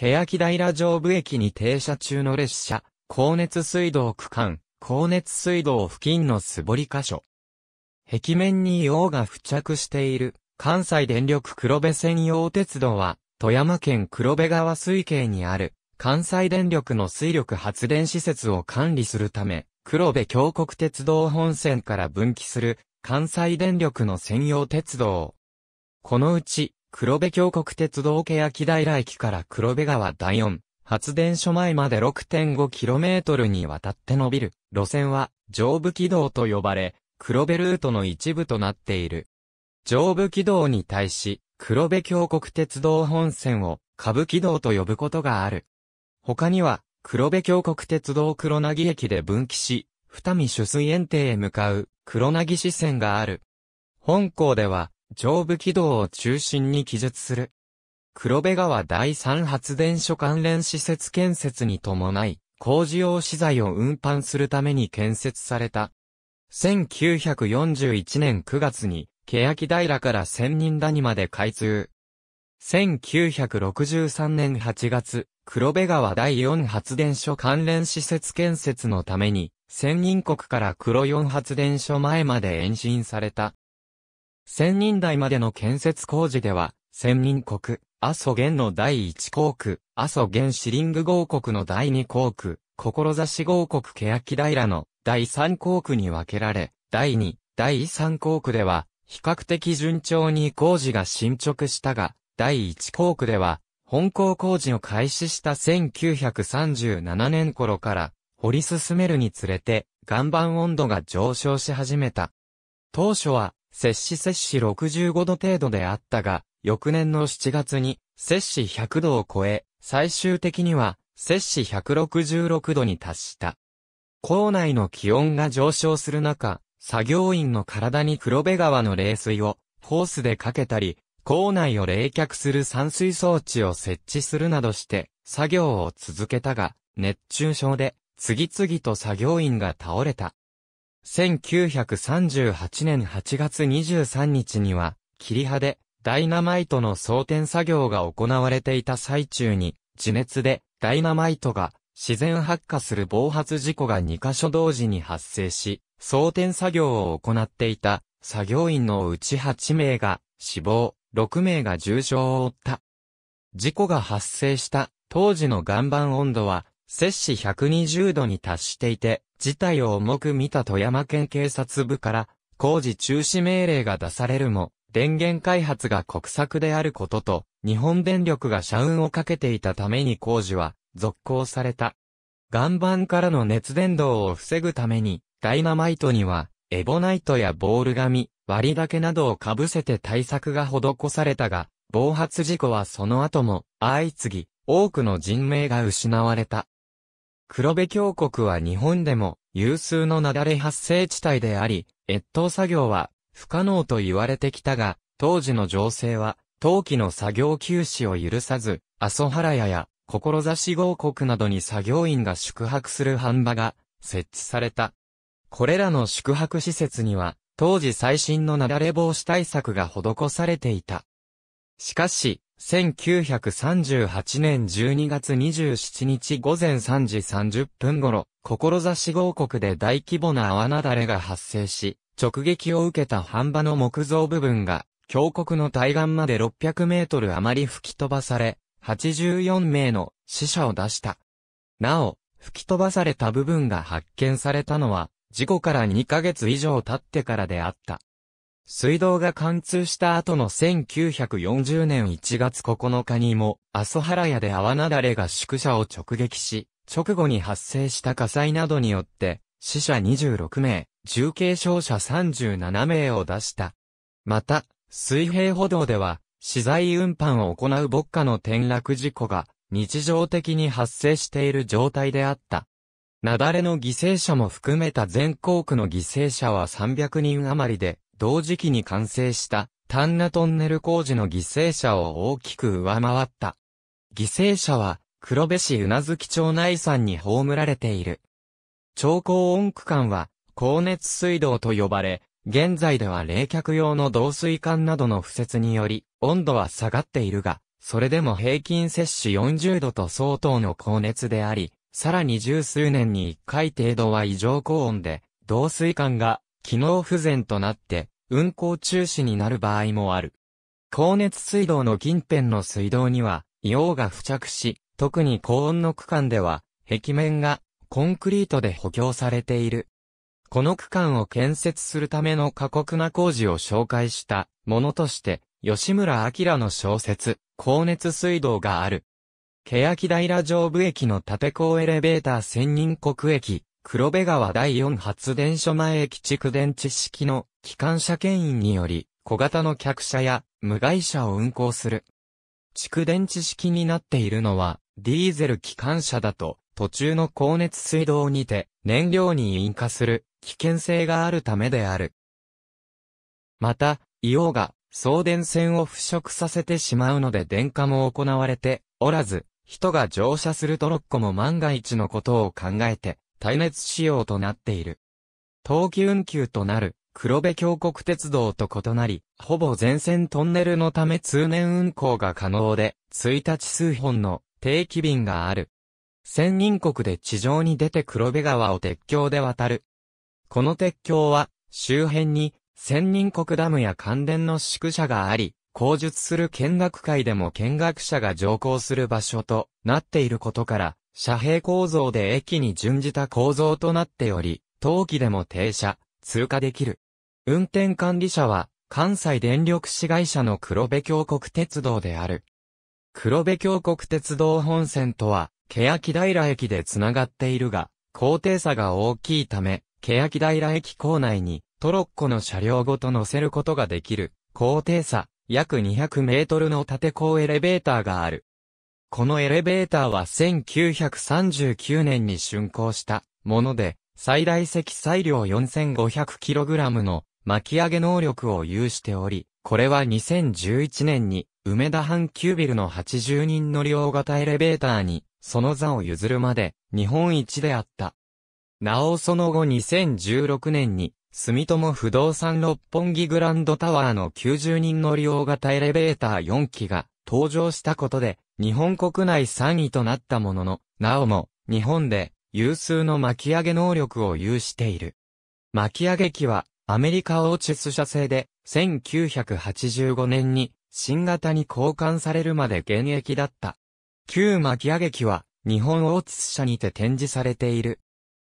欅平上部駅に停車中の列車、高熱水道区間、高熱水道付近の素り箇所。壁面に硫黄が付着している、関西電力黒部専用鉄道は、富山県黒部川水系にある、関西電力の水力発電施設を管理するため、黒部峡谷鉄道本線から分岐する、関西電力の専用鉄道。このうち、黒部峡谷鉄道欅平駅から黒部川第四発電所前まで 6.5km にわたって伸びる路線は上部軌道と呼ばれ、黒部ルートの一部となっている。上部軌道に対し、黒部峡谷鉄道本線を下部軌道と呼ぶことがある。他には、黒部峡谷鉄道黒なぎ駅で分岐し、二見取水園庭へ向かう黒なぎ支線がある。本校では、上部軌道を中心に記述する。黒部川第三発電所関連施設建設に伴い、工事用資材を運搬するために建設された。1941年9月に、欅平から千人谷まで開通。1963年8月、黒部川第4発電所関連施設建設のために、千人国から黒4発電所前まで延伸された。千人台までの建設工事では、千人国、阿蘇元の第一航区、阿蘇元シリング合国の第二航区、志合国欅平の第三航区に分けられ、第二、第三航区では、比較的順調に工事が進捗したが、第一航区では、本校工事を開始した1937年頃から、掘り進めるにつれて、岩盤温度が上昇し始めた。当初は、摂氏摂氏65度程度であったが、翌年の7月に摂氏100度を超え、最終的には摂氏166度に達した。校内の気温が上昇する中、作業員の体に黒部川の冷水をホースでかけたり、校内を冷却する散水装置を設置するなどして作業を続けたが、熱中症で次々と作業員が倒れた。1938年8月23日には、霧葉でダイナマイトの装填作業が行われていた最中に、地熱でダイナマイトが自然発火する暴発事故が2カ所同時に発生し、装填作業を行っていた作業員のうち8名が死亡、6名が重傷を負った。事故が発生した当時の岩盤温度は摂氏120度に達していて、事態を重く見た富山県警察部から、工事中止命令が出されるも、電源開発が国策であることと、日本電力が社運をかけていたために工事は、続行された。岩盤からの熱伝導を防ぐために、ダイナマイトには、エボナイトやボール紙、割り竹などを被せて対策が施されたが、暴発事故はその後も、相次ぎ、多くの人命が失われた。黒部峡谷は日本でも有数の雪崩発生地帯であり、越冬作業は不可能と言われてきたが、当時の情勢は、冬季の作業休止を許さず、阿蘇原屋や、志合国などに作業員が宿泊する半場が設置された。これらの宿泊施設には、当時最新の雪崩防止対策が施されていた。しかし、1938年12月27日午前3時30分頃、志号国で大規模な泡なだれが発生し、直撃を受けた半場の木造部分が、峡谷の対岸まで600メートル余り吹き飛ばされ、84名の死者を出した。なお、吹き飛ばされた部分が発見されたのは、事故から2ヶ月以上経ってからであった。水道が貫通した後の1940年1月9日にも、阿蘇原屋で泡なだれが宿舎を直撃し、直後に発生した火災などによって、死者26名、重軽傷者37名を出した。また、水平歩道では、資材運搬を行う牧歌の転落事故が、日常的に発生している状態であった。雪崩の犠牲者も含めた全校区の犠牲者は300人余りで、同時期に完成した丹那トンネル工事の犠牲者を大きく上回った。犠牲者は黒部市宇奈月町内山に葬られている。超高温区間は高熱水道と呼ばれ、現在では冷却用の導水管などの敷設により温度は下がっているが、それでも平均摂取40度と相当の高熱であり、さらに十数年に一回程度は異常高温で、導水管が機能不全となって、運行中止になる場合もある。高熱水道の近辺の水道には、硫黄が付着し、特に高温の区間では、壁面がコンクリートで補強されている。この区間を建設するための過酷な工事を紹介したものとして、吉村明の小説、高熱水道がある。欅平上部駅の立高エレベーター千人国駅、黒部川第4発電所前駅蓄電池式の機関車牽引により小型の客車や無害車を運行する。蓄電池式になっているのはディーゼル機関車だと途中の高熱水道にて燃料に引火する危険性があるためである。また、硫黄が送電線を腐食させてしまうので電化も行われておらず、人が乗車するトロッコも万が一のことを考えて、耐熱仕様となっている。冬季運休となる黒部峡谷鉄道と異なり、ほぼ全線トンネルのため通年運行が可能で、1日数本の定期便がある。千人国で地上に出て黒部川を鉄橋で渡る。この鉄橋は、周辺に千人国ダムや関連の宿舎があり、口述する見学会でも見学者が乗降する場所となっていることから、遮蔽構造で駅に準じた構造となっており、冬季でも停車、通過できる。運転管理者は、関西電力市会社の黒部峡谷鉄道である。黒部峡谷鉄道本線とは、欅平駅でつながっているが、高低差が大きいため、欅平駅構内にトロッコの車両ごと乗せることができる、高低差、約200メートルの縦高エレベーターがある。このエレベーターは1939年に竣工したもので、最大積載量 4500kg の巻き上げ能力を有しており、これは2011年に梅田阪急ビルの80人乗り大型エレベーターにその座を譲るまで日本一であった。なおその後2016年に住友不動産六本木グランドタワーの90人乗り大型エレベーター4機が登場したことで、日本国内3位となったものの、なおも、日本で、有数の巻き上げ能力を有している。巻き上げ機は、アメリカオーチェス社製で、1985年に、新型に交換されるまで現役だった。旧巻き上げ機は、日本オーチェス社にて展示されている。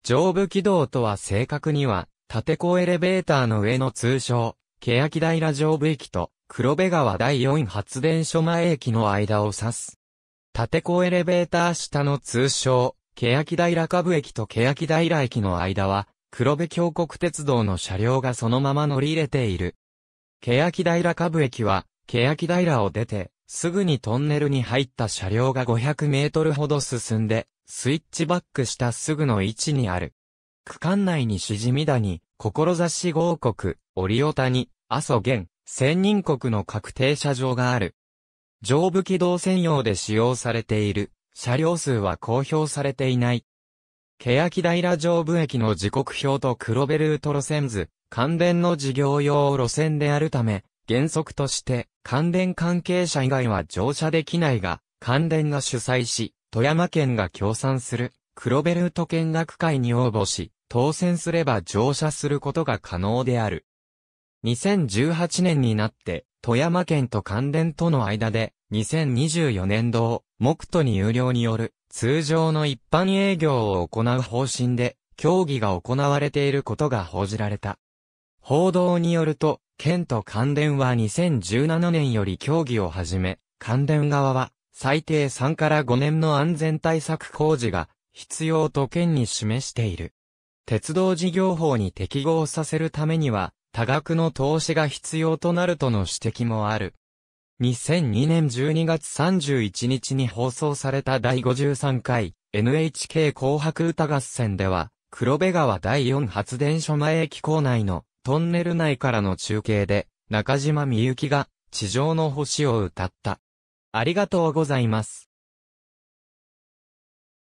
上部軌道とは正確には、縦高エレベーターの上の通称、欅平上部駅と黒部川第4発電所前駅の間を指す。立高エレベーター下の通称、欅平下部駅と欅平駅の間は、黒部峡谷鉄道の車両がそのまま乗り入れている。欅平下部駅は、欅平を出て、すぐにトンネルに入った車両が500メートルほど進んで、スイッチバックしたすぐの位置にある。区間内にしじみ谷、志合国、リオ谷、阿蘇原、仙人国の確定車場がある。上部機動専用で使用されている、車両数は公表されていない。欅平上部駅の時刻表と黒ベルート路線図、関連の事業用路線であるため、原則として、関連関係者以外は乗車できないが、関連が主催し、富山県が協賛する、黒ベルート見学会に応募し、当選すれば乗車することが可能である。2018年になって、富山県と関連との間で、2024年度を、目途に有料による、通常の一般営業を行う方針で、協議が行われていることが報じられた。報道によると、県と関連は2017年より協議を始め、関連側は、最低3から5年の安全対策工事が、必要と県に示している。鉄道事業法に適合させるためには、多額の投資が必要となるとの指摘もある。2002年12月31日に放送された第53回 NHK 紅白歌合戦では、黒部川第4発電所前駅構内のトンネル内からの中継で、中島みゆきが地上の星を歌った。ありがとうございます。